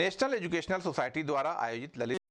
national educational society द्वारा आयोजित ललित